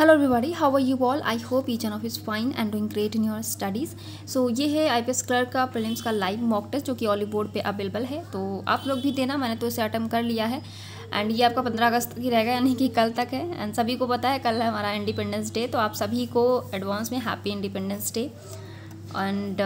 hello everybody how are you all I hope each and of is fine and doing great in your studies so ये है I P S clerk का prelims का live mock test जो कि ऑली board पर available है तो आप लोग भी देना मैंने तो इसे अटैम्प कर लिया है एंड ये आपका पंद्रह अगस्त की रहेगा यानी कि कल तक है एंड सभी को पता है कल है हमारा इंडिपेंडेंस डे तो आप सभी को एडवांस में happy Independence Day and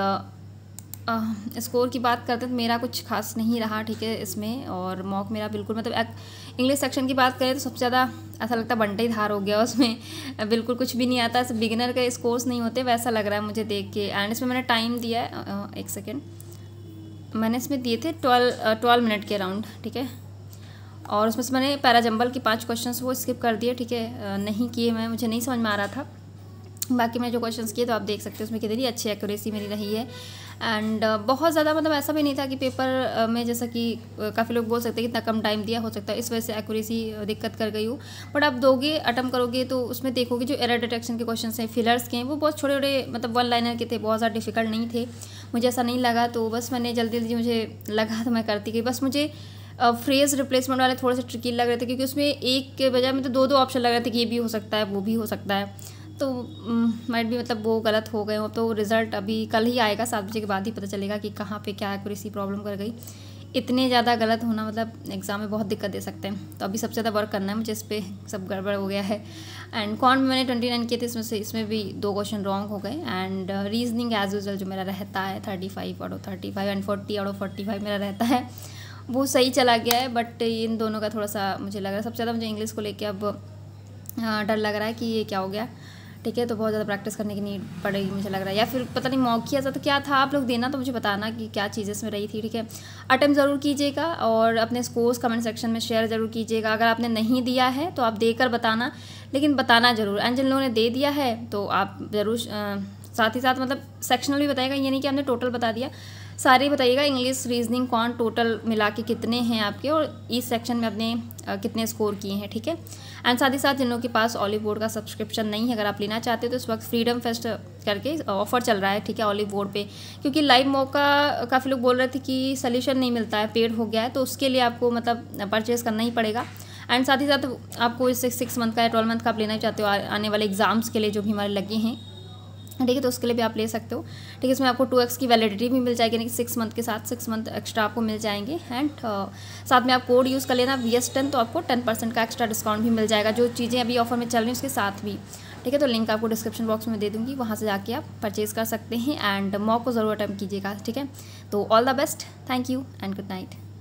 score की बात करते तो मेरा कुछ खास नहीं रहा ठीक है इसमें और मॉक मेरा बिल्कुल मतलब इंग्लिश सेक्शन की बात करें तो सबसे ज़्यादा ऐसा लगता है बंटे ही धार हो गया उसमें बिल्कुल कुछ भी नहीं आता ऐसे बिगिनर के स्कोर्स नहीं होते वैसा लग रहा है मुझे देख के एंड इसमें मैंने टाइम दिया है एक सेकेंड मैंने इसमें दिए थे ट्वेल्व ट्वेल्व मिनट के अराउंड ठीक है और उसमें से मैंने पैराजम्बल के पाँच क्वेश्चन वो स्किप कर दिए ठीक है नहीं किए मैं मुझे नहीं समझ में आ रहा था बाकी मैंने जो क्वेश्चंस किए तो आप देख सकते हो उसमें कितनी अच्छी एक्यूरेसी मेरी रही है एंड uh, बहुत ज़्यादा मतलब ऐसा भी नहीं था कि पेपर uh, में जैसा कि uh, काफ़ी लोग बोल सकते हैं कितना इतना कम टाइम दिया हो सकता है इस वजह से एक्यूरेसी दिक्कत कर गई हो बट आप दोगे अटम करोगे तो उसमें देखोगे जो एरर डिटेक्शन के क्वेश्चन हैं फिलर्स के हैं वो बहुत छोटे छोटे मतलब वन लाइनर के थे बहुत ज़्यादा डिफिकल्ट नहीं थे मुझे ऐसा नहीं लगा तो बस मैंने जल्दी जल्दी मुझे लगा तो मैं करती गई बस मुझे फ्रेज रिप्लेसमेंट वाले थोड़े से ट्रिकी लग रहे थे क्योंकि उसमें एक के बजाय मतलब तो दो दो ऑप्शन लग रहे थे कि ये भी हो सकता है वो भी हो सकता है तो मैट भी मतलब वो गलत हो गए हो तो रिज़ल्ट अभी कल ही आएगा सात बजे के बाद ही पता चलेगा कि कहाँ पे क्या एक्यूरेसी प्रॉब्लम कर गई इतने ज़्यादा गलत होना मतलब एग्ज़ाम में बहुत दिक्कत दे सकते हैं तो अभी सबसे ज़्यादा वर्क करना है मुझे इस पर सब गड़बड़ हो गया है एंड कौन भी मैंने ट्वेंटी नाइन किए थे इसमें से इसमें भी दो क्वेश्चन रॉन्ग हो गए एंड रीजनिंग एज यूजल जो मेरा रहता है थर्टी फाइव और थर्टी फाइव एंड फोर्टी और फोर्टी फाइव मेरा रहता है वो सही चला गया है बट इन दोनों का थोड़ा सा मुझे लग रहा है सबसे ज़्यादा मुझे इंग्लिश को लेकर अब uh, डर लग रहा है कि ये क्या हो गया ठीक है तो बहुत ज़्यादा प्रैक्टिस करने की नीड पड़ेगी मुझे लग रहा है या फिर पता नहीं मॉक किया था तो क्या था आप लोग देना तो मुझे बताना कि क्या चीज़ इसमें रही थी ठीक है अटैम्प्ट ज़रूर कीजिएगा और अपने स्कोर्स कमेंट सेक्शन में शेयर ज़रूर कीजिएगा अगर आपने नहीं दिया है तो आप देकर बताना लेकिन बताना ज़रूर एंड जिन लोगों ने दे दिया है तो आप ज़रूर साथ ही साथ मतलब सेक्शनल भी बताएगा ये नहीं कि हमने टोटल बता दिया सारे बताइएगा इंग्लिश रीजनिंग कौन टोटल मिला के कितने हैं आपके और इस सेक्शन में आपने कितने स्कोर किए हैं ठीक है एंड साथ ही साथ जिन लोगों के पास ऑलिव बोर्ड का सब्सक्रिप्शन नहीं है अगर आप लेना चाहते हो तो इस वक्त फ्रीडम फेस्ट करके ऑफर चल रहा है ठीक है ऑलिव बोर्ड पे क्योंकि लाइव मौका काफ़ी लोग बोल रहे थे कि सल्यूशन नहीं मिलता है पेड हो गया है तो उसके लिए आपको मतलब परचेज करना ही पड़ेगा एंड साथ ही साथ आपको इस सिक्स मंथ का या ट्वेल्व मंथ का आप लेना चाहते हो आने वाले एग्जाम्स के लिए जो भी हमारे लगे हैं ठीक है तो उसके लिए भी आप ले सकते हो ठीक है इसमें आपको टू एक्स की वैलिडिटी भी मिल जाएगी यानी कि सिक्स मंथ के साथ सिक्स मंथ एक्स्ट्रा आपको मिल जाएंगे एंड uh, साथ में आप कोड यूज़ कर लेना वी एस टेन तो आपको टेन परसेंट का एक्स्ट्रा डिस्काउंट भी मिल जाएगा जो चीज़ें अभी ऑफर में चल रही हैं उसके साथ भी ठीक है तो लिंक आपको डिस्क्रिप्शन बॉक्स में दे दूँगी वहाँ से जाके आप परचेज कर सकते हैं एंड मॉक को ज़रूर अटैम्प कीजिएगा ठीक है तो all the best thank you and good night